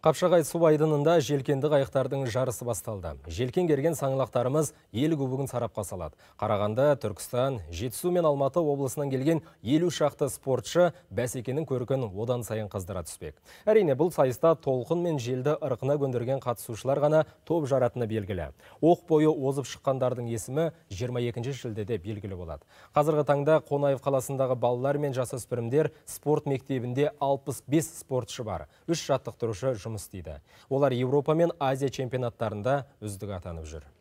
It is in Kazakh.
Қапшағай су айдынында желкенді қайықтардың жарысы басталды. Желкен керген саңлақтарымыз ел кубогын сарапқа салады. Қарағанды, Түркістан, Жетісу мен Алматы облысынан келген елу шақты спортшы бәсекенің көркін одан сайын қыздыра түспек. Әрине, бұл сайыста толқын мен желді ырқына көндірген қатысушылар ғана топ жаратыны белгілі. Оқ бойы озып шыққандардың есімі 22 шілдеде белгілі болады. Қазіргі таңда Қонаев қаласындағы балалар мен жасөспірімдер спорт мектебінде 65 спортшы бар. Үш жаттықтырушы жұмыс істейді олар еуропа мен азия чемпионаттарында үздік атанып жүр